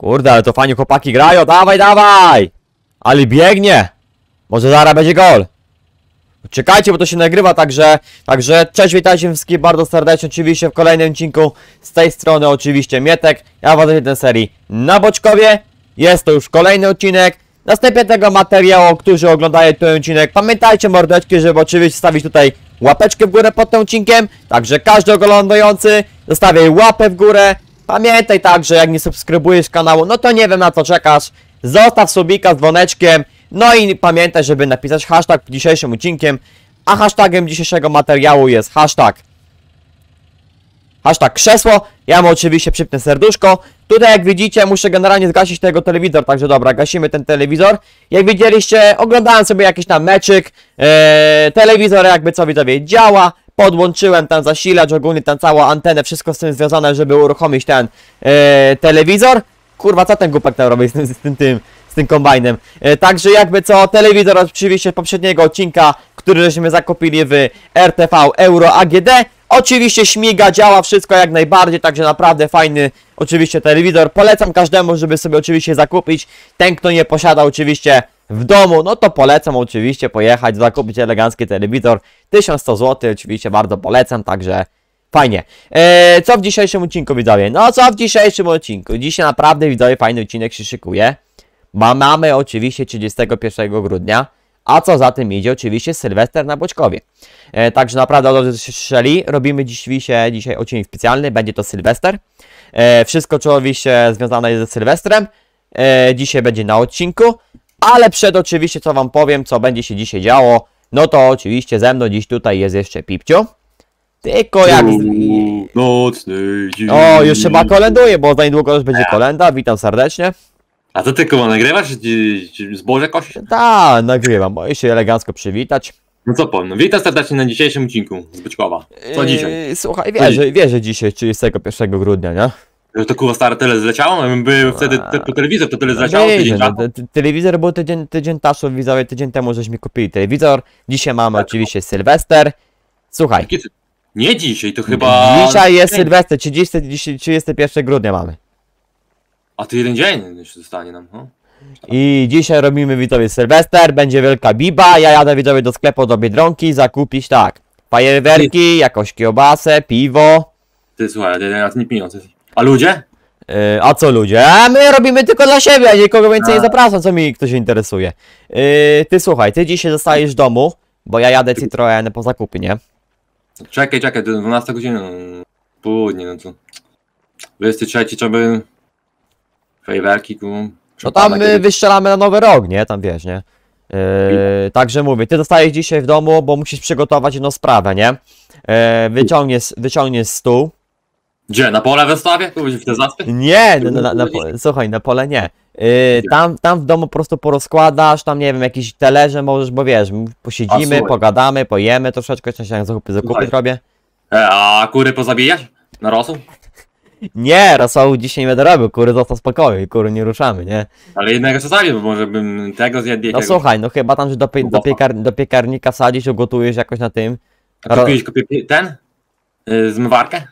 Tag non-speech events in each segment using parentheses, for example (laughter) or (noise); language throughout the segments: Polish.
Kurde, ale to fajnie chłopaki grają, dawaj, dawaj! Ali biegnie! Może zaraz będzie gol. Czekajcie, bo to się nagrywa, także, także cześć, witajcie wszystkich bardzo serdecznie oczywiście w kolejnym odcinku z tej strony oczywiście Mietek, ja wadzę ten serii na Boczkowie, jest to już kolejny odcinek, następnie tego materiału, którzy oglądają ten odcinek, pamiętajcie mordeczki, żeby oczywiście stawić tutaj łapeczkę w górę pod tym odcinkiem, także każdy oglądający zostawiaj łapę w górę, Pamiętaj także, jak nie subskrybujesz kanału, no to nie wiem na co czekasz. Zostaw subika z dzwoneczkiem. No i pamiętaj, żeby napisać hashtag dzisiejszym odcinkiem. A hashtagiem dzisiejszego materiału jest hashtag hashtag krzesło, ja mu oczywiście przypnę serduszko. Tutaj jak widzicie muszę generalnie zgasić tego telewizor, także dobra, gasimy ten telewizor. Jak widzieliście, oglądałem sobie jakiś tam meczyk, yy, telewizor jakby co widzowie działa, podłączyłem tam zasilacz, ogólnie tam całą antenę, wszystko z tym związane, żeby uruchomić ten e, telewizor. Kurwa, co ten głupak tam robi z tym, z tym, tym, z tym kombajnem. E, także jakby co, telewizor oczywiście poprzedniego odcinka, który żeśmy zakupili w RTV Euro AGD. Oczywiście śmiga, działa wszystko jak najbardziej, także naprawdę fajny oczywiście telewizor. Polecam każdemu, żeby sobie oczywiście zakupić. Ten, kto nie posiada oczywiście w domu, no to polecam oczywiście pojechać, zakupić elegancki telewizor. 1100 zł, oczywiście bardzo polecam, także fajnie. Eee, co w dzisiejszym odcinku, widzowie? No, co w dzisiejszym odcinku? Dzisiaj naprawdę, widzowie, fajny odcinek się szykuje. Ma, mamy oczywiście 31 grudnia, a co za tym idzie, oczywiście Sylwester na Boczkowie. E, także naprawdę dobrze się strzeli. Robimy dzisiaj, dzisiaj odcinek specjalny, będzie to Sylwester. E, wszystko oczywiście związane jest ze Sylwestrem. E, dzisiaj będzie na odcinku. Ale przed oczywiście, co Wam powiem, co będzie się dzisiaj działo, no to oczywiście ze mną dziś tutaj jest jeszcze Pipcio. Tylko jak... Nocny dzień. O, już chyba kolenduje, bo za niedługo już będzie tak. kolenda. Witam serdecznie. A to ty, Kuba, nagrywasz? Zboże kości? Tak, nagrywam. Boję się elegancko przywitać. No co pan, no witam serdecznie na dzisiejszym odcinku z Byczkowa. Co yy, dzisiaj? Słuchaj, wierzę, wierzę dzisiaj, 31 grudnia, nie? Że to kurwa stare tyle zleciało? No, By wtedy te, po telewizor to tyle no zleciało? No, tydzień, no, telewizor był tydzień, tydzień taszu, widzowie tydzień temu żeśmy kupili telewizor. Dzisiaj mamy tak, oczywiście Sylwester. Słuchaj. Nie dzisiaj, to chyba... Dzisiaj jest Sylwester, 30, 31 grudnia mamy. A to jeden dzień jeszcze zostanie nam, no. I dzisiaj robimy widzowie Sylwester, będzie wielka biba, ja jadę widzowie do sklepu do Biedronki zakupić tak, fajerwerki, jakąś kiełbasę, piwo. Ty słuchaj, ty, ty, ty, ty, a ludzie? Yy, a co ludzie? A my robimy tylko dla siebie, a nikogo więcej nie zapraszam, co mi ktoś interesuje. Yy, ty słuchaj, ty dzisiaj zostajesz w domu, bo ja jadę Citroen po zakupy, nie? Czekaj, czekaj, to 12 no, południe, no co? 23 trzeba by... Fejwerki, kum... No tam kiedy... wystrzelamy na nowy rok, nie? Tam wiesz, nie? Yy, także mówię, ty zostajesz dzisiaj w domu, bo musisz przygotować jedną sprawę, nie? Yy, wyciągniesz, wyciągniesz stół, gdzie? Na pole wystawię? Nie, na, na, na, słuchaj, na pole nie. Yy, tam, tam w domu po prostu porozkładasz, tam nie wiem, jakieś talerze możesz, bo wiesz, posiedzimy, A, pogadamy, pojemy troszeczkę, jeszcze się zakupy, zakupy robię. E, a kury pozabijasz? Na rosół? (laughs) Nie, rosołu dzisiaj nie będę robił, kury został spokoju i kury nie ruszamy, nie? Ale jednego czasami, bo może bym tego zjadł No słuchaj, no chyba tam, że do, do, piekar do piekarnika sadzisz, ugotujesz jakoś na tym. A kupiłeś ten? Yy, zmywarkę?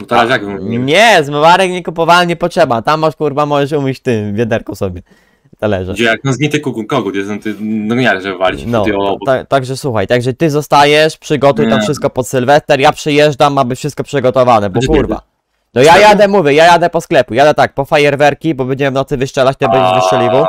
No tak, jak Nie, zmywarek nie kupowałem, nie potrzeba. Tam masz kurwa, możesz umyć tym wiaderko sobie. Talerze. Gdzie jak na zgnity kogut jest, no ty no nie żeby walić. No, także słuchaj, także ty zostajesz, przygotuj nie. tam wszystko pod Sylwester, ja przyjeżdżam, aby wszystko przygotowane, bo Gdzie znaczy, kurwa. No ja jadę, mówię, ja jadę po sklepu, jadę tak, po fajerwerki, bo będziemy w nocy wyszczelać, ty będziesz wyszczeliwał.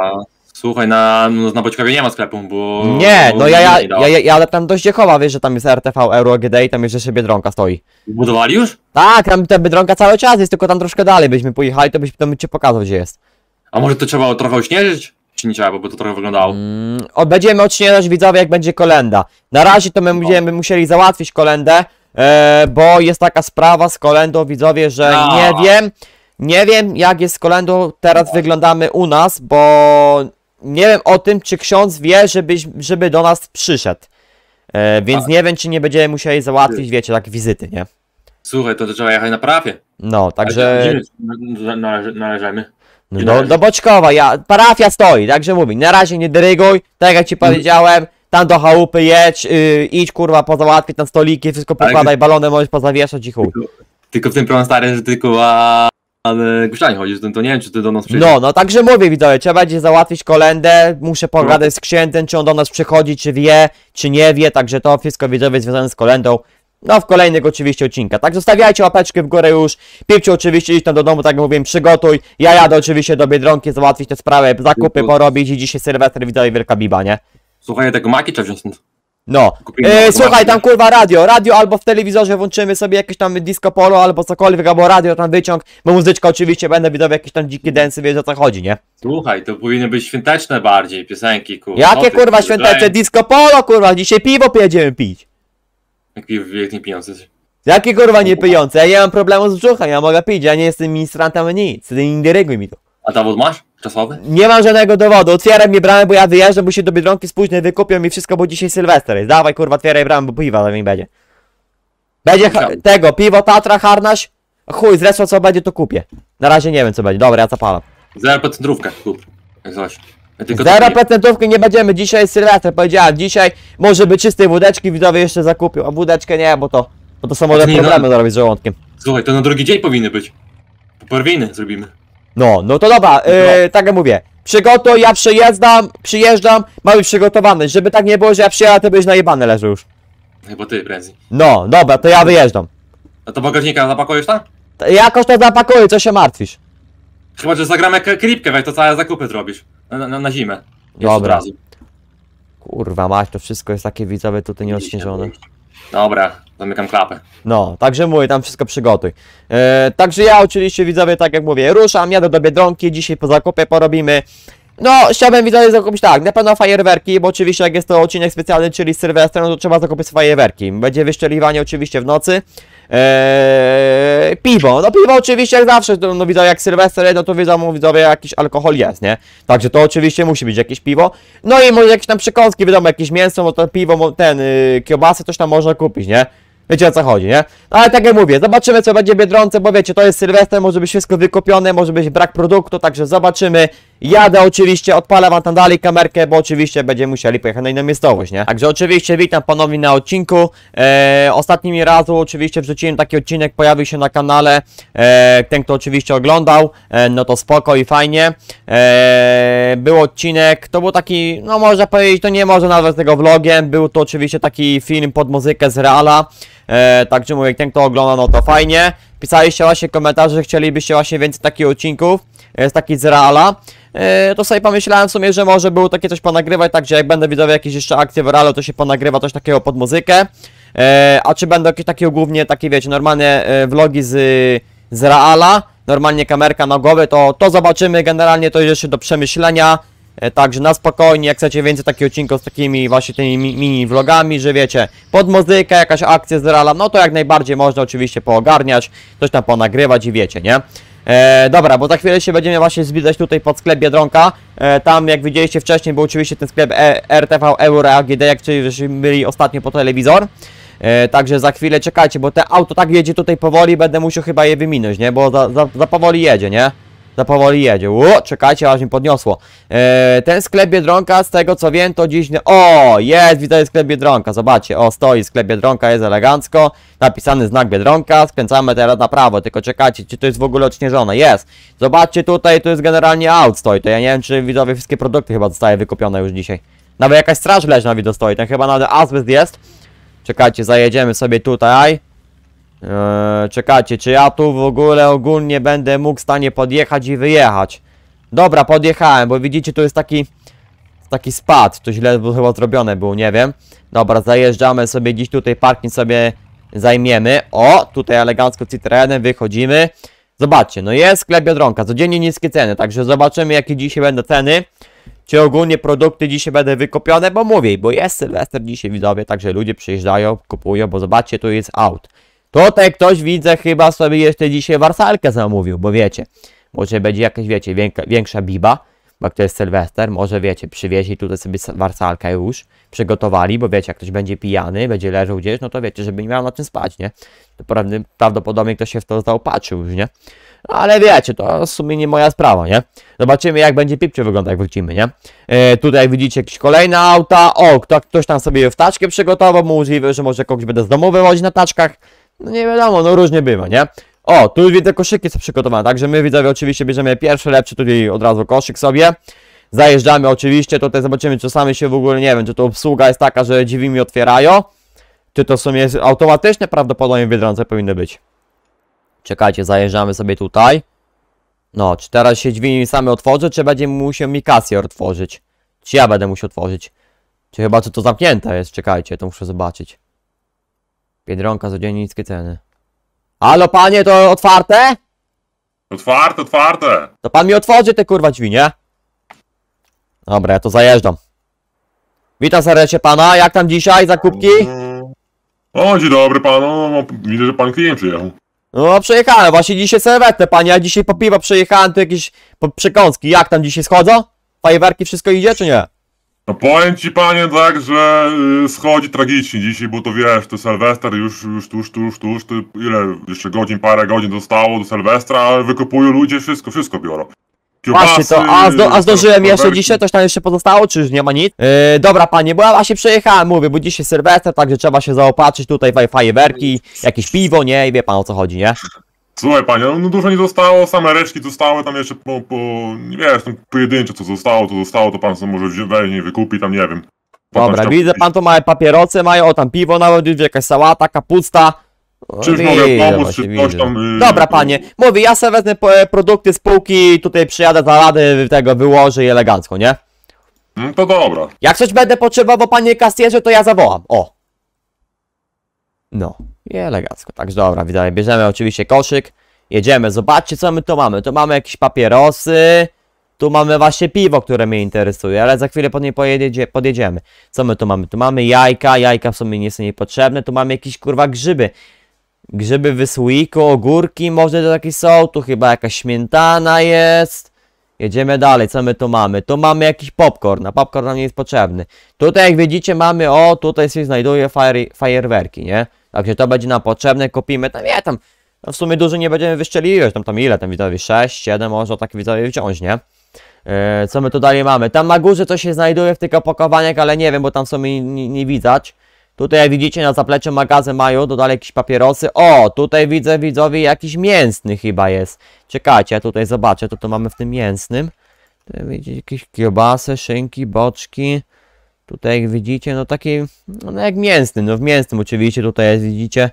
Słuchaj, na, no, na Boćkowie nie ma sklepu, bo... Nie, no ja, ja, ja, ja jadę tam dość Jechowa, wiesz, że tam jest RTV EuroGD i tam jest jeszcze Biedronka stoi. Budowali już? Tak, tam ta Biedronka cały czas jest, tylko tam troszkę dalej byśmy pojechali, to byś tam cię pokazał, gdzie jest. A może to trzeba trochę ośnieżyć? Czy nie trzeba, bo to trochę wyglądało? Mm, o, będziemy odśnieżać widzowie, jak będzie kolenda. Na razie to my no. będziemy musieli załatwić kolendę, e, bo jest taka sprawa z kolendą, widzowie, że no. nie wiem... Nie wiem, jak jest z kolendą, teraz no. wyglądamy u nas, bo nie wiem o tym, czy ksiądz wie, żeby żeby do nas przyszedł. E, więc tak. nie wiem, czy nie będziemy musieli załatwić, wiecie, tak wizyty, nie? Słuchaj, to, to trzeba jechać na Parafię. No, także... Należymy, należymy. No, do, Boczkowa, ja, parafia stoi, także mówi, na razie nie dyryguj, tak jak ci mm. powiedziałem, tam do chałupy jedź, yy, idź kurwa, pozałatwić tam stoliki, wszystko pokładaj, balony możesz pozawieszać i chuj. Tylko, tylko w tym problem stary, że tylko a, ale Grzań chodzisz, to, to nie wiem, czy ty do nas przyjdziesz. No, no także mówię widzowie, trzeba będzie załatwić kolendę, muszę no. pogadać no. z księdzem, czy on do nas przychodzi, czy wie, czy nie wie, także to wszystko widzowie związane z kolendą. No, w kolejnych oczywiście odcinka. Tak, zostawiajcie łapeczkę w górę już. Pipcie oczywiście idź tam do domu, tak jak mówiłem, przygotuj. Ja jadę oczywiście do Biedronki załatwić tę sprawę, zakupy porobić i dzisiaj Sylwester widzowie wielka biba, nie? Słuchaj, tego maki trzeba wziąć. No, e, słuchaj, tam kurwa radio, radio albo w telewizorze włączymy sobie jakieś tam disco polo albo cokolwiek, albo radio tam wyciąg, bo muzyczka oczywiście będę widował jakieś tam dzikie densy, wiesz o co chodzi, nie? Słuchaj, to powinny być świąteczne bardziej piosenki, kurwa. No Jakie kurwa świąteczne? Disco polo, kurwa, dzisiaj piwo pojedziemy pić. Jak nie pijący Jakie kurwa nie pijące? Ja nie mam problemu z brzuchem, ja mogę pić, ja nie jestem ministrantem nic, nie indyryguj mi to. A tam masz? Czasowy? Nie mam żadnego dowodu, otwieraj mi bramę, bo ja wyjeżdżam, bo się do Biedronki spóźnię, wykupią mi wszystko, bo dzisiaj Sylwester jest. Dawaj kurwa, otwieraj bramę, bo piwa za mi będzie. Będzie tego, piwo, tatra, harnaś. Chuj, zresztą co będzie to kupię. Na razie nie wiem co będzie, dobra, ja zapalam. Zero procentówkę kup, jak coś. Tylko Zero procentówki nie będziemy, dzisiaj jest Sylwester, powiedziałem, dzisiaj może być czystej wódeczki, widzowie jeszcze zakupił, a wódeczkę nie, bo to, bo to są znaczy może no- problemy no, zrobić z żołądkiem. Słuchaj, to na drugi dzień powinny być. Porwiny zrobimy. No, no to dobra, yy, tak jak mówię. Przygotuj, ja przyjeżdżam, przyjeżdżam, mamy przygotowany, żeby tak nie było, że ja przyjadę, to byś najebany leżył już. Chyba ty, Brenzi. No, dobra, to ja wyjeżdżam. A no to bagażnika zapakujesz tak? To Jakoś to zapakuję, co się martwisz? Chyba, że zagramy kripkę, weź to całe zakupy zrobisz. Na, na, na zimę. Jeszcze Dobra. Kurwa Maś, to wszystko jest takie widzowe tutaj nie nieodświeżone. Dobra, zamykam klapę. No, także mówię, tam wszystko przygotuj. E, także ja oczywiście widzowie, tak jak mówię, ruszam, jadę do Biedronki, dzisiaj po zakupie porobimy. No, chciałbym widzowie zakupić tak, na pewno fajerwerki, bo oczywiście jak jest to odcinek specjalny, czyli Sylwester, no to trzeba zakupić fajerwerki. Będzie wyszczeliwanie oczywiście w nocy. Eee, piwo. No piwo oczywiście jak zawsze, no, no widzę jak Sylwester, no to wiadomo, widzowie jakiś alkohol jest, nie? Także to oczywiście musi być jakieś piwo. No i może jakieś tam przekąski, wiadomo, jakieś mięso, bo to piwo, ten, yy, kiełbasy też tam można kupić, nie? Wiecie o co chodzi, nie? No ale tak jak mówię, zobaczymy co będzie w Biedronce, bo wiecie, to jest Sylwester, może być wszystko wykopione, może być brak produktu, także zobaczymy. Jadę oczywiście, odpalę wam tam dalej kamerkę, bo oczywiście będziemy musieli pojechać na inną miejscowość, nie? Także oczywiście witam ponownie na odcinku. E, ostatnim razu oczywiście wrzuciłem taki odcinek, pojawił się na kanale. E, ten, kto oczywiście oglądał, e, no to spoko i fajnie. E, był odcinek, to był taki, no można powiedzieć, to nie może nazwać tego vlogiem. Był to oczywiście taki film pod muzykę z Reala. E, także mówię, ten kto ogląda, no to fajnie. Pisaliście właśnie komentarze, że chcielibyście właśnie więcej takich odcinków e, z takich z Reala. E, to sobie pomyślałem w sumie, że może było takie coś ponagrywać, także jak będę widział jakieś jeszcze akcje w realu, to się ponagrywa coś takiego pod muzykę. E, a czy będą jakieś takie głównie takie, wiecie, normalne e, vlogi z, z Reala, normalnie kamerka na głowę, to, to zobaczymy, generalnie to jest jeszcze do przemyślenia. E, także na spokojnie, jak chcecie więcej takich odcinków z takimi właśnie tymi mini vlogami, że wiecie, pod muzykę, jakaś akcja z rala, no to jak najbardziej można oczywiście poogarniać, coś tam ponagrywać i wiecie, nie? E, dobra, bo za chwilę się będziemy właśnie zbliżać tutaj pod sklep Biedronka. E, tam jak widzieliście wcześniej był oczywiście ten sklep e, RTV Euro AGD, jak czyli byli ostatnio po telewizor. E, także za chwilę czekajcie, bo te auto tak jedzie tutaj powoli, będę musiał chyba je wyminąć, nie? Bo za, za, za powoli jedzie, nie? za powoli jedzie. Ło, czekajcie, aż mi podniosło. E, ten sklep Biedronka, z tego co wiem, to dziś... O, jest, widzę sklep Biedronka, zobaczcie. O, stoi sklep Biedronka, jest elegancko. Napisany znak Biedronka, skręcamy teraz na prawo, tylko czekajcie, czy to jest w ogóle odśnieżone? Jest. Zobaczcie tutaj, to jest generalnie aut stoi, to ja nie wiem, czy widzowie wszystkie produkty chyba zostały wykupione już dzisiaj. Nawet jakaś straż leży na widostoi, ten chyba nawet azbest jest. Czekajcie, zajedziemy sobie tutaj. Eee, czekajcie, czy ja tu w ogóle ogólnie będę mógł w stanie podjechać i wyjechać? Dobra, podjechałem, bo widzicie, tu jest taki taki spad. To źle było chyba zrobione było, nie wiem. Dobra, zajeżdżamy sobie dziś tutaj, parking sobie zajmiemy. O, tutaj elegancko Citroenem wychodzimy. Zobaczcie, no jest sklep Biedronka, codziennie niskie ceny, także zobaczymy jakie dzisiaj będą ceny. Czy ogólnie produkty dzisiaj będą wykopione, bo mówię, bo jest Sylwester dzisiaj widzowie, także ludzie przyjeżdżają, kupują, bo zobaczcie, tu jest aut. Tutaj ktoś widzę chyba sobie jeszcze dzisiaj warsalkę zamówił, bo wiecie, może będzie jakaś, wiecie, większa biba, bo to jest Sylwester, może wiecie, przywieźli tutaj sobie warsalkę już, przygotowali, bo wiecie, jak ktoś będzie pijany, będzie leżał gdzieś, no to wiecie, żeby nie miał na czym spać, nie? To prawdopodobnie ktoś się w to zaopatrzył już, nie? No, ale wiecie, to w sumie nie moja sprawa, nie? Zobaczymy, jak będzie pipcie wygląda, jak wrócimy, nie? E, tutaj widzicie jakieś kolejne auta. O, kto, ktoś tam sobie w taczkę przygotował. Możliwe, że może kogoś będę z domu wywozić na taczkach. No nie wiadomo, no różnie bywa, nie? O, tu widzę koszyki są przygotowane, także my widzowie oczywiście bierzemy pierwszy, lepszy tutaj od razu koszyk sobie. Zajeżdżamy oczywiście, tutaj zobaczymy, czasami się w ogóle, nie wiem, czy to obsługa jest taka, że drzwi mi otwierają, czy to w sumie jest automatyczne prawdopodobnie w powinny być. Czekajcie, zajeżdżamy sobie tutaj. No, czy teraz się drzwi same otworzy, czy będzie musiał mi kasję otworzyć? Czy ja będę musiał otworzyć? Czy chyba, czy to zamknięte jest? Czekajcie, to muszę zobaczyć. Biedronka, codziennie niskie ceny. Halo panie, to otwarte? Otwarte, otwarte. To pan mi otworzy te kurwa drzwi, nie? Dobra, ja to zajeżdżam. Witam serdecznie pana, jak tam dzisiaj zakupki? O, dzień dobry panu, widzę, że pan klient przyjechał. No, przejechałem, właśnie dzisiaj serwetę, panie, ja dzisiaj po piwa przejechałem, tu jakieś przekąski, jak tam dzisiaj schodzą? Fajwerki, wszystko idzie, czy nie? No powiem ci panie tak, że y, schodzi tragicznie dzisiaj, bo to wiesz, to Sylwester już, już, tuż, tuż, tuż, to ile, jeszcze godzin, parę godzin zostało do Sylwestra, ale wykupują ludzie, wszystko, wszystko biorą. Kiełbasy, właśnie to, a, zdo, a zdążyłem jeszcze dzisiaj, coś tam jeszcze pozostało, czy już nie ma nic? Yy, dobra panie, bo ja właśnie przejechałem, mówię, bo dzisiaj Sylwester, także trzeba się zaopatrzyć tutaj w fajerwerki, jakieś piwo, nie? I wie pan o co chodzi, nie? Słuchaj panie, no, no dużo nie zostało, same reszki zostały tam jeszcze po, po nie wiesz, tam pojedyncze co zostało, to zostało, to pan sobie może weźmie, wykupi tam, nie wiem. Dobra, widzę pan tu małe papierosy, mają, o tam piwo nawet, widzę jakaś sałata, kapusta. Czyż no mogę pomóc, czy coś tam... Y, dobra y, panie, mówi, ja sobie wezmę e, produkty z półki, tutaj przyjadę za rady, tego wyłożę i elegancko, nie? No to dobra. Jak coś będę potrzebował panie kasjerze, to ja zawołam, o. No. I elegancko. Także dobra, widzowie, bierzemy oczywiście koszyk. Jedziemy, zobaczcie co my to mamy. Tu mamy jakieś papierosy. Tu mamy właśnie piwo, które mnie interesuje, ale za chwilę pod niej pojedzie, podjedziemy. Co my tu mamy? Tu mamy jajka, jajka w sumie nie są niepotrzebne. Tu mamy jakieś kurwa grzyby. Grzyby wysłoiku, ogórki może to takie są. Tu chyba jakaś śmiętana jest. Jedziemy dalej, co my tu mamy? Tu mamy jakiś popcorn, a popcorn nam nie jest potrzebny. Tutaj jak widzicie mamy, o tutaj się znajduje fire, fajerwerki, nie? Także to będzie nam potrzebne, kupimy tam, nie, tam no w sumie dużo nie będziemy wyszczeliwać, tam, tam ile, tam widzowie 6, 7 może tak widzowie wziąć, nie? E, co my tu dalej mamy? Tam na górze to się znajduje w tych opakowaniach, ale nie wiem, bo tam w sumie nie, nie widać. Tutaj jak widzicie na zapleczu magazyn mają, dodali jakieś papierosy. O, tutaj widzę widzowie jakiś mięsny chyba jest. Czekajcie, ja tutaj zobaczę, to tu mamy w tym mięsnym. Tutaj widzicie jakieś kiełbasy, szynki, boczki. Tutaj jak widzicie, no taki, no jak mięsny, no w mięsnym oczywiście tutaj jest, widzicie.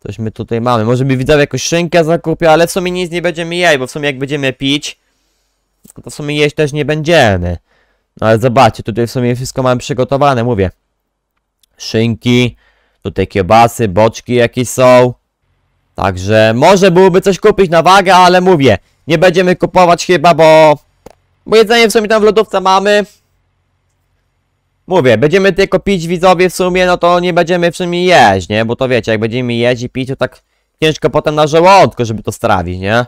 Coś my tutaj mamy. Może by widzowie jakąś szynkę zakupię, ale w sumie nic nie będziemy jeść, bo w sumie jak będziemy pić, to w sumie jeść też nie będziemy. No ale zobaczcie, tutaj w sumie wszystko mamy przygotowane, mówię. Szynki, tutaj kiełbasy, boczki jakieś są. Także może byłoby coś kupić na wagę, ale mówię, nie będziemy kupować chyba, bo... Bo jedzenie w sumie tam w lodówce mamy, Mówię, będziemy tylko pić widzowie w sumie, no to nie będziemy w sumie jeść, nie? Bo to wiecie, jak będziemy jeść i pić, to tak ciężko potem na żołądko, żeby to strawić, nie?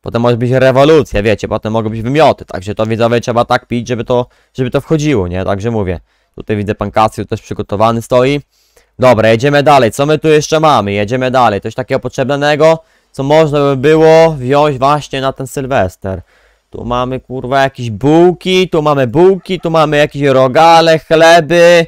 Potem może być rewolucja, wiecie, potem mogą być wymioty, także to widzowie trzeba tak pić, żeby to, żeby to wchodziło, nie? Także mówię, tutaj widzę pan Kasiu też przygotowany stoi. Dobra, jedziemy dalej, co my tu jeszcze mamy? Jedziemy dalej, coś takiego potrzebnego, co można by było wziąć właśnie na ten Sylwester. Tu mamy kurwa jakieś bułki, tu mamy bułki, tu mamy jakieś rogale, chleby.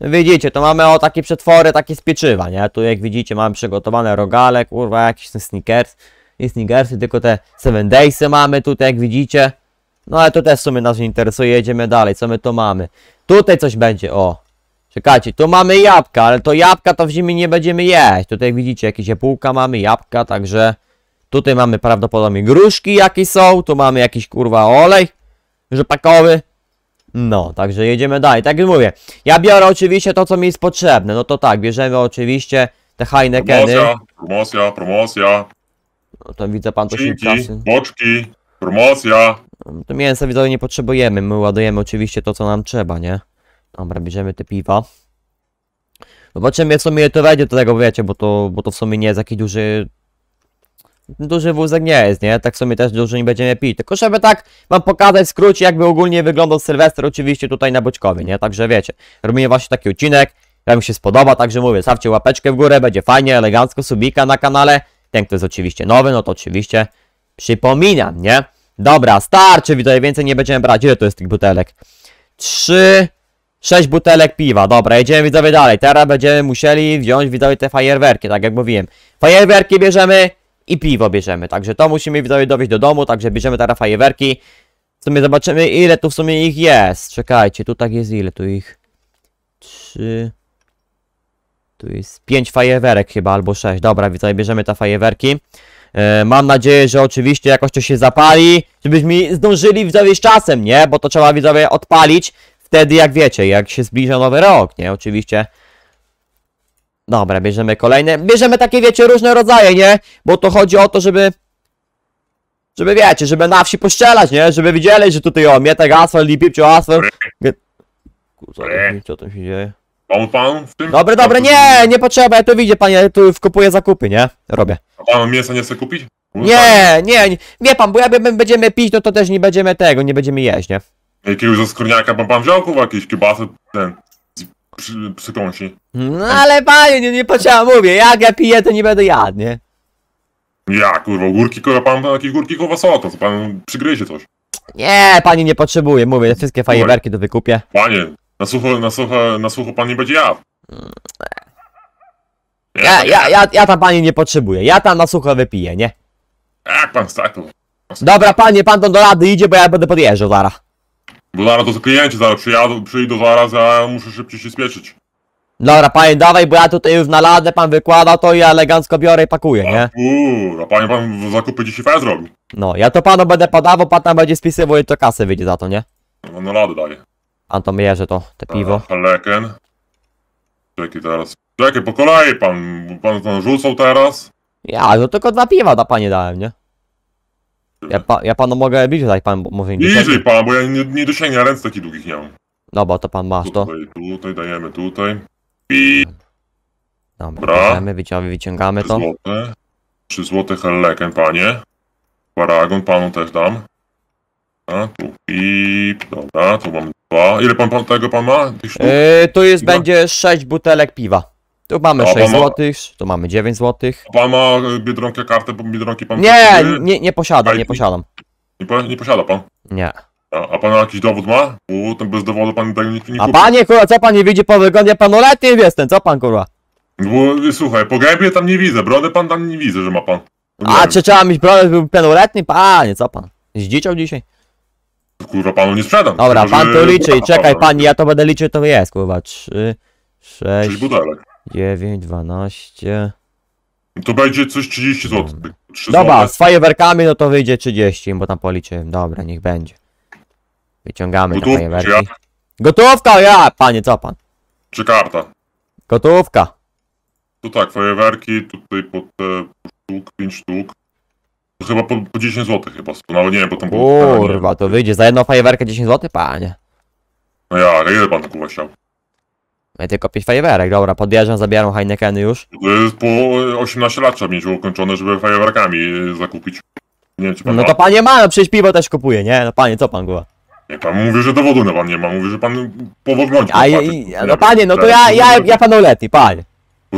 Widzicie, to mamy o takie przetwory, takie z pieczywa, nie? Tu jak widzicie mamy przygotowane rogale, kurwa, jakieś ten sneakers. Nie sneakersy, tylko te Seven Daysy mamy tutaj, jak widzicie. No ale to też w sumie nas nie interesuje, jedziemy dalej, co my to mamy? Tutaj coś będzie, o. Czekajcie, tu mamy jabłka, ale to jabłka to w zimie nie będziemy jeść. Tutaj jak widzicie, jakieś jabłka mamy, jabłka, także... Tutaj mamy prawdopodobnie gruszki jakie są, tu mamy jakiś kurwa olej rzepakowy. No, także jedziemy dalej. Tak jak mówię, ja biorę oczywiście to, co mi jest potrzebne. No to tak, bierzemy oczywiście te Heinekeny. Promocja, promocja, promocja. No, to widzę pan to się boczki, promocja. To mięsa widzowie nie potrzebujemy. My ładujemy oczywiście to, co nam trzeba, nie? Dobra, bierzemy te piwa. Zobaczymy, co mi to wejdzie do tego, wiecie, bo to, bo to w sumie nie jest jakiś duży duży wózek nie jest, nie? Tak w sumie też dużo nie będziemy pić. Tylko żeby tak wam pokazać w skrócie, jakby ogólnie wyglądał Sylwester oczywiście tutaj na Boćkowie, nie? Także wiecie, robimy właśnie taki odcinek, ja mi się spodoba, także mówię, stawcie łapeczkę w górę, będzie fajnie, elegancko, subika na kanale. Ten, kto jest oczywiście nowy, no to oczywiście przypominam, nie? Dobra, starczy, widzę, więcej nie będziemy brać. Ile to jest tych butelek? Trzy... sześć butelek piwa, dobra, jedziemy widzowie dalej. Teraz będziemy musieli wziąć widzowie te fajerwerki, tak jak mówiłem. Fajerwerki bierzemy i piwo bierzemy. Także to musimy widzowie dowieść do domu, także bierzemy teraz fajewerki, W sumie zobaczymy ile tu w sumie ich jest. Czekajcie, tu tak jest ile tu ich? Trzy... Tu jest pięć fajewerek chyba, albo sześć. Dobra, widzowie, bierzemy te fajewerki. E, mam nadzieję, że oczywiście jakoś to się zapali, żebyśmy zdążyli widzowie z czasem, nie? Bo to trzeba widzowie odpalić wtedy, jak wiecie, jak się zbliża nowy rok, nie? Oczywiście Dobra, bierzemy kolejne. Bierzemy takie, wiecie, różne rodzaje, nie? Bo to chodzi o to, żeby... Żeby, wiecie, żeby na wsi poszczelać, nie? Żeby widzieli, że tutaj, o, mietek asfalt i pipcio asfalt. Kurczę, co tam się dzieje? Pan pan w tym? Dobry, dobre, nie, nie potrzeba, ja tu widzę, panie, tu wkupuję zakupy, nie? Robię. A pan mięsa nie chce kupić? Nie, nie, nie, wie pan, bo jak będziemy pić, no to też nie będziemy tego, nie będziemy jeść, nie? Jakiegoś ze skroniaka pan pan wziął, kurwa, jakieś kiebasy. ten przypląśni. No ale panie, nie, nie mówię, jak ja piję, to nie będę jadł, nie? Ja, kurwa, górki, pan jakieś górki, kurwa, to pan przygryzie coś. Nie, pani nie potrzebuje, mówię, wszystkie fajerwerki to wykupię. Panie, na sucho, na sucho, na sucho pan nie będzie jadł. Nie, mm. ja, ja, ja, ja tam pani nie potrzebuję, ja tam na sucho wypiję, nie? Jak pan staku? Dobra, panie, pan do rady idzie, bo ja będę podjeżdżał zaraz. Bo zaraz to klienci zaraz przyjadą, przyjdą zaraz, a muszę szybciej się spieszyć. Dobra, panie, dawaj, bo ja tutaj już naladę, pan wykłada to i ja elegancko biorę i pakuję, nie? Uuu, a panie pan zakupy dzisiaj fajnie zrobi. No, ja to panu będę podawał, pan tam będzie spisywał i to kasę wyjdzie za to, nie? No, naladę daję. Anton, to to, te piwo. Leken. Czekaj teraz. Czekaj, po kolei pan, pan, pan rzucał teraz. Ja, no tylko dwa piwa da panie dałem, nie? Ja, pa, ja panu mogę bliżej tak pan mówi Nie bliżej pana, bo ja nie, nie dosięgnę, ręce takich długich nie mam. No bo to pan masz to. Tutaj, tutaj dajemy, tutaj. I... Dobra, dajemy, wyciągamy, wyciągamy to. Złote. 3 złote panie. Paragon panu też dam. A, tu i dobra, tu mam dwa. Ile pan, pan tego pan ma? Yy, tu jest, będzie sześć butelek piwa. Tu mamy Obama. 6 zł, tu mamy 9 zł. Obama, Biedronkę, kartę, Biedronki pan... Nie, nie, nie posiadam, nie posiadam. Nie, nie posiada pan? Nie. A, a pan jakiś dowód ma? Bo ten bez dowodu pan tego tak nie, nie A panie kurwa, co pan nie widzi po wyglądzie? Panoletnim jestem, co pan kurwa? Bo, słuchaj, po gębie tam nie widzę, brodę pan tam nie widzę, że ma pan. Nie A czy trzeba mieć problem, był panoletni? Panie, co pan? Zdziczał dzisiaj? Kurwa, panu nie sprzedam. Dobra, pan to liczy i czekaj pani, ja to będę liczył, to jest kurwa. trzy... Sześć... Sześć butelek. 9, 12. To będzie coś 30 zł. Dobra, z fajerwerkami no to wyjdzie 30, bo tam policzyłem. Dobra, niech będzie. Wyciągamy Gotówka, te fajerwerki. Ja. Gotówka, ja! Panie, co pan? Czy karta? Gotówka. To tak, fajerwerki tutaj po te sztuk, 5 sztuk. To chyba po, po 10 zł chyba, no ale nie wiem, potem... Kurwa, to wyjdzie za jedną fajerwerkę 10 zł, panie. No ja, ile pan kurwa chciał? Ja tylko pić fajerwerek, dobra, podjeżdżam, zabieram Heinekeny już. Y, po 18 lat trzeba mieć ukończone, żeby fajerwerkami y, zakupić. Nie wiem, czy pan No to panie ma, no przecież piwo też kupuje, nie? No panie, co pan głowa? Nie, pan mówi, że dowodu na pan nie ma, mówi, że pan po A, no panie, no to ja, ja, ja panu letni, panie.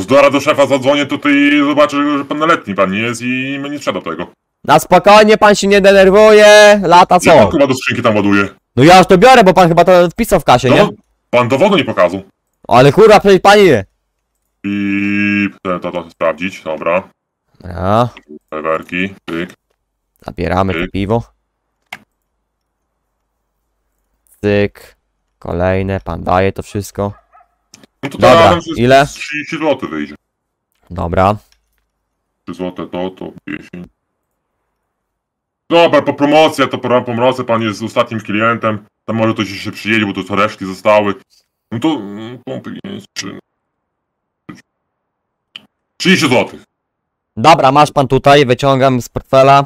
Dora do szefa zadzwonię tutaj i zobaczysz, że pan letni pan nie jest i my nie trzeba tego. Na spokojnie, pan się nie denerwuje, lata Jak pan chyba do skrzynki tam ładuje? No ja już to biorę, bo pan chyba to odpisał w kasie, no, nie? No, pan dowodu nie pokazał. Ale kurwa, przecież panie! I to, to sprawdzić, dobra. Dobra, Lewerki, Zabieramy nabieramy to piwo. Cyk. Kolejne, pan daje to wszystko. No to Dobra, ile? z 30 zł wyjdzie. Dobra. 3 zł to, to 10. Dobra, po promocja, to po promocja, pan jest ostatnim klientem. Tam może to ci się przyjęli, bo tu co resztki zostały. No to pompy jest 30 zł. Dobra, masz pan tutaj, wyciągam z portfela.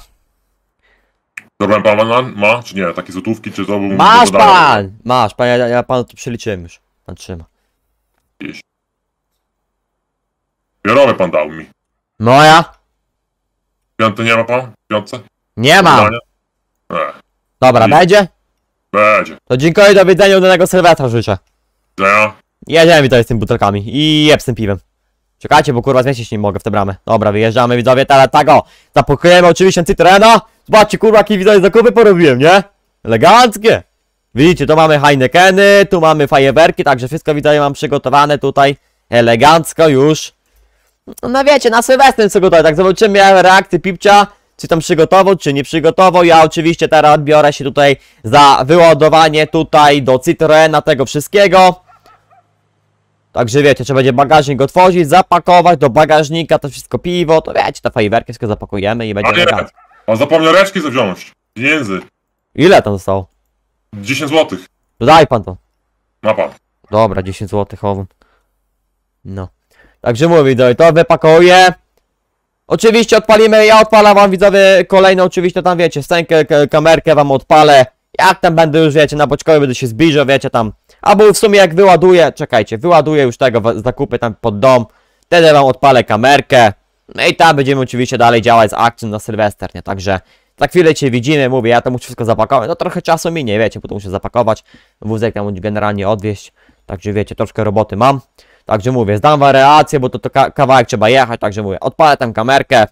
Dobra, pan ma, ma czy nie? Takie złotówki, czy to był... Masz pan! Masz pan, ja, ja panu to przeliczyłem już. Pan trzyma. Jeśli. pan dał mi. Moja? Piąty nie ma pan? Piątce? Nie ma! E. Dobra, I... będzie? Będzie. To dziękuję, do widzenia, udanego serwetra życia. No. Jedziemy tutaj z tymi butelkami i jeb z tym piwem. Czekajcie, bo kurwa zmieścić nie mogę w tę bramę. Dobra, wyjeżdżamy widzowie, teraz tago. Zapakujemy oczywiście cytrena. Zobaczcie kurwa, jakie widzowie zakupy porobiłem, nie? Eleganckie. Widzicie, tu mamy Heinekeny, tu mamy fajerwerki, także wszystko widzowie mam przygotowane tutaj. Elegancko już. No, no wiecie, na Sylwester co gotowe, tak zobaczymy reakcję Pipcia czy tam przygotował, czy nie przygotował. Ja oczywiście teraz biorę się tutaj za wyładowanie tutaj do Citroena tego wszystkiego. Także wiecie, trzeba będzie bagażnik otworzyć, zapakować do bagażnika to wszystko piwo, to wiecie, ta fajwerkę wszystko zapakujemy i będzie elegancko. On zapomniał reczki wziąć. pieniędzy. Ile tam zostało? 10 złotych. daj pan to. Ma pan. Dobra, 10 złotych owym. No. Także mówię, to wypakuję. Oczywiście odpalimy, ja odpalam wam widzowie kolejne, oczywiście tam wiecie, scenkę, kamerkę wam odpalę. Jak tam będę już, wiecie, na boczkowie będę się zbliżał, wiecie tam. Albo w sumie jak wyładuję, czekajcie, wyładuję już tego zakupy tam pod dom. Wtedy wam odpalę kamerkę. No i tam będziemy oczywiście dalej działać z akcją na Sylwester, nie? Także za chwilę cię widzimy, mówię, ja to muszę wszystko zapakować. No trochę czasu minie, wiecie, bo to muszę zapakować. Wózek tam generalnie odwieźć. Także wiecie, troszkę roboty mam. Także mówię, zdam wariację, bo to, to kawałek trzeba jechać, także mówię, odpalę tam kamerkę.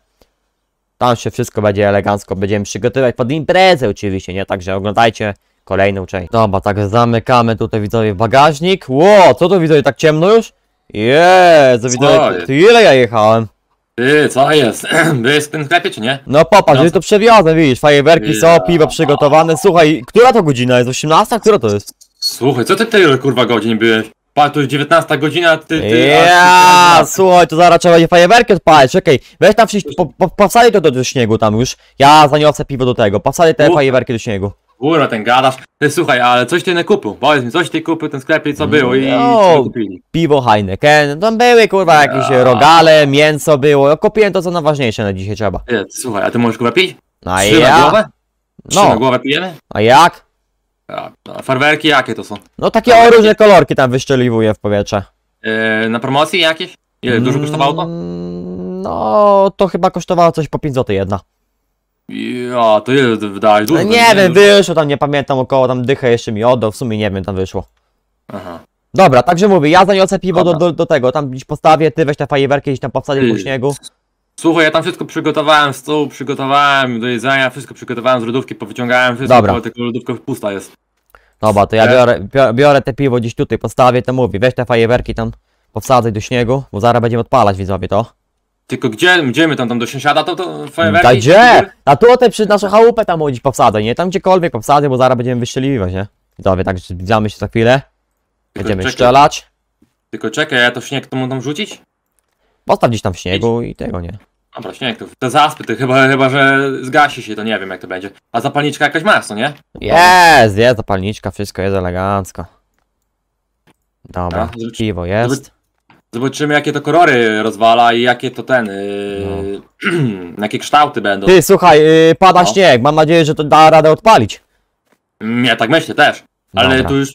Tam się wszystko będzie elegancko, będziemy przygotowywać pod imprezę oczywiście, nie? Także oglądajcie kolejną część. Dobra, także zamykamy tutaj widzowie bagażnik. Ło, co to widzowie, tak ciemno już? Jezu, widzowie, ty, ile ja jechałem? Ty, co jest? (clears throat) Byłeś w tym sklepie, czy nie? No popatrz, no, to przewiozłem, widzisz, fajerwerki są, piwa przygotowane. Słuchaj, która to godzina jest? 18? Która to jest? Słuchaj, co ty tyle kurwa godzin byłeś? Pa, to już 19 godzina, ty... ty Ja, (laughs) słuchaj, to zaraz trzeba będzie fajerwerki odpalić, czekaj, weź tam wszyscy, po, po, powsadzaj to do, do śniegu tam już, ja zaniosę piwo do tego, powsadzaj te U. fajerwerki do śniegu. Kurwa, ten gadasz. Ty, słuchaj, ale coś ty nie kupił. Powiedz mi, coś ty kupił ten sklep i co było i co no, Piwo Heineken, tam były kurwa jakieś rogale, mięso było. Kupiłem to co najważniejsze na dzisiaj trzeba. słuchaj, a ty możesz kurwa pić? A no Trzy ja? na głowę? No. Trzy no. na głowę pijemy? A jak? A, farwerki jakie to są? No takie o różne kolorki tam wyszczeliwuje w powietrze. Yy, na promocji jakieś? Ile dużo mm, kosztowało to? No, to chyba kosztowało coś po 5 zł jedna. Ja, to ile wydałeś? Dużo? No, nie wiem, dużo. wyszło tam, nie pamiętam, około tam dychę jeszcze mi odo, w sumie nie wiem, tam wyszło. Aha. Dobra, także mówię, ja zaniosę piwo do, do, do, tego, tam gdzieś postawię, ty weź te fajerwerki gdzieś tam powsadzisz po śniegu. Słuchaj, ja tam wszystko przygotowałem, stół przygotowałem do jedzenia, wszystko przygotowałem z lodówki, powyciągałem wszystko, Dobra. bo tylko lodówka pusta jest. Dobra, to ja e? biorę, biorę, te piwo gdzieś tutaj, postawię, to mówię, weź te fajerwerki tam, powsadzaj do śniegu, bo zaraz będziemy odpalać widzowie to. Tylko gdzie, gdzie my tam, tam do sąsiada to, to fajerwerki? A gdzie? A tutaj przy naszą chałupę tam gdzieś powsadzaj, nie? Tam gdziekolwiek powsadzaj, bo zaraz będziemy wystrzeliwać, nie? Widzowie, tak widzimy się za chwilę. Tylko będziemy czekaj. strzelać. Tylko czekaj, ja to śnieg to mu tam rzucić? Postaw gdzieś tam w śniegu i tego, nie? Dobra, śnieg to, Te zaspy, chyba, chyba, że zgasi się, to nie wiem jak to będzie. A zapalniczka jakaś masz, co nie? Jest, jest zapalniczka, wszystko jest elegancko. Dobra, A, zobacz, piwo jest. Zobaczymy jakie to kolory rozwala i jakie to ten, yy, no. (clears throat) jakie kształty będą. Ty, słuchaj, yy, pada no. śnieg, mam nadzieję, że to da radę odpalić. Nie, mm, tak myślę też, ale Dobra. tu już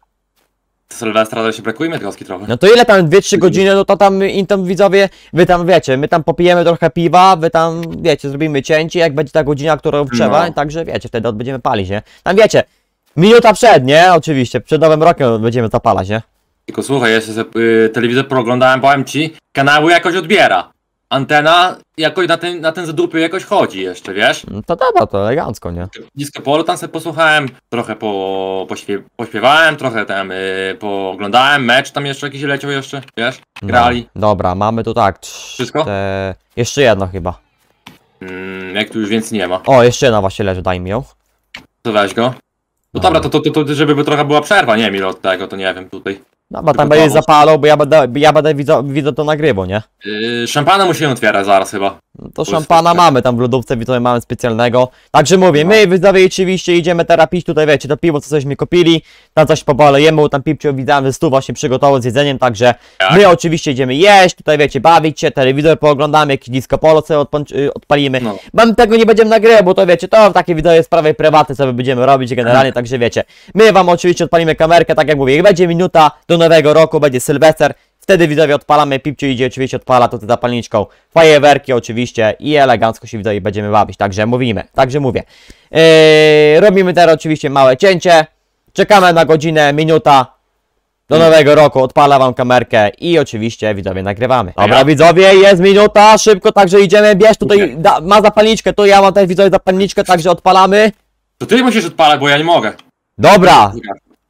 Sylwestra, to się brakuje troski trochę. No to ile tam 2-3 godziny, no to tam i tam widzowie, wy tam wiecie, my tam popijemy trochę piwa, wy tam wiecie, zrobimy cięcie, jak będzie ta godzina, którą trzeba, no. także wiecie, wtedy będziemy palić, nie? Tam wiecie, minuta przed, nie? Oczywiście, przed nowym rokiem będziemy zapalać, nie? Tylko słuchaj, jeszcze sobie, y, telewizor proglądałem, powiem ci, kanały jakoś odbiera antena jakoś na ten, na ten zadupiu jakoś chodzi jeszcze, wiesz? Mm, to dobra, to elegancko, nie? Disco polo tam sobie posłuchałem, trochę po, pośpiew pośpiewałem, trochę tam y, pooglądałem, mecz tam jeszcze jakiś leciał jeszcze, wiesz? No, Grali. No, dobra, mamy tu tak. Wszystko? Te... Jeszcze jedno chyba. Mm, jak tu już więcej nie ma. O, jeszcze jedna właśnie leży, daj mi ją. To weź go. No dobra, to, to, to, to żeby trochę była przerwa, nie wiem od tego, to nie wiem tutaj. No, bo tam będzie zapalał, bo ja będę, ja będę widzę, widzę to nagrywał, nie? Yy, szampana musimy otwierać zaraz chyba. No to szampana mamy tam w lodówce, widzimy, mamy specjalnego. Także mówię, no. my widzowie oczywiście idziemy teraz pić tutaj, wiecie, to piwo, co cośmy kopili. tam coś pobalejemy, tam pipcio widziałem, że stu właśnie przygotował z jedzeniem, także tak. my oczywiście idziemy jeść, tutaj wiecie, bawić się, telewizor pooglądamy, jakieś disco polo sobie y, odpalimy. No. tego nie będziemy nagrywać, bo to wiecie, to takie wideo z prawej co my będziemy robić generalnie, mhm. także wiecie. My wam oczywiście odpalimy kamerkę, tak jak mówię, jak będzie minuta, do nowego roku, będzie Sylwester. Wtedy widzowie odpalamy, Pipciu idzie oczywiście odpala to zapalniczką, fajerwerki oczywiście i elegancko się widzowie będziemy bawić, także mówimy, także mówię. Yy, robimy teraz oczywiście małe cięcie, czekamy na godzinę, minuta, do nowego roku odpala wam kamerkę i oczywiście widzowie nagrywamy. Dobra widzowie, jest minuta, szybko także idziemy, bierz tutaj, da, ma zapalniczkę, To ja mam też widzowie zapalniczkę, także odpalamy. To ty musisz odpalać, bo ja nie mogę. Dobra,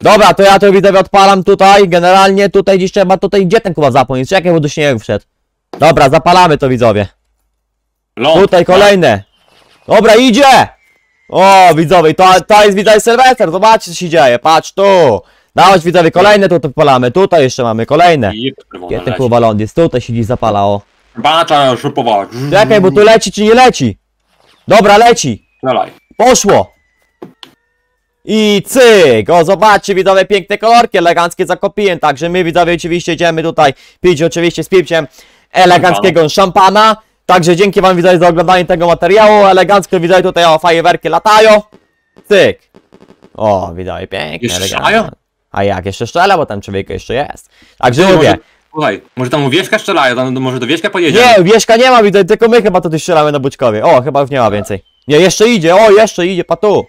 Dobra, to ja to widzę, odpalam tutaj, generalnie tutaj gdzieś trzeba, tutaj gdzie ten kuba zapłonić? Czekaj, bo do śniegu wszedł. Dobra, zapalamy to widzowie. Ląd, tutaj kolejne. Dobra, idzie! O, widzowie, to, to jest widzowie Sylwester, zobaczcie co się dzieje, patrz tu. Dawać widzowie, kolejne to palamy, tutaj jeszcze mamy kolejne. Gdzie ten kuba ląd jest? Tutaj się gdzieś zapala, o. Bacza szupowała. Czekaj, bo tu leci czy nie leci? Dobra, leci. Poszło. I cyk! O, zobaczcie widzowie, piękne kolorki eleganckie zakopiłem, także my widzowie oczywiście idziemy tutaj pić oczywiście z piciem eleganckiego szampana. Także dzięki wam widzowie za oglądanie tego materiału, eleganckie widzowie tutaj o, fajerwerki latają. Cyk! O, widzowie, pięknie, Jeszcze A jak, jeszcze strzela, bo tam człowiek jeszcze jest. Także mówię... Może... Słuchaj, może tam u Wieszka strzelają, tam może do Wieszka pojedziemy? Nie, Wieszka nie ma widać, tylko my chyba tutaj strzelamy na Bućkowie. O, chyba już nie ma więcej. Nie, jeszcze idzie, o, jeszcze idzie, patu.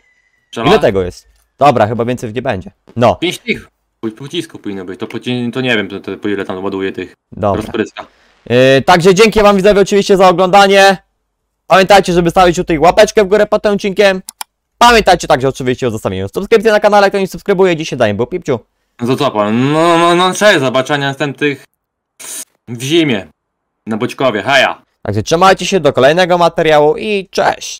Trzeba? Ile tego jest? Dobra, chyba więcej nie będzie. No. Pięć tych pocisków powinno być, to, po, to nie wiem, to, to, po ile tam ładuje tych Dobra. rozpryska. Yy, także dzięki wam widzowie oczywiście za oglądanie. Pamiętajcie, żeby stawić tutaj łapeczkę w górę pod tym odcinkiem. Pamiętajcie także oczywiście o zostawieniu subskrypcji na kanale, kto nie subskrybuje. Dzisiaj dajmy, bo pipciu. Za no co pan? No, no, no, cześć, zobaczenia następnych w zimie na Boćkowie, heja! Także trzymajcie się do kolejnego materiału i cześć!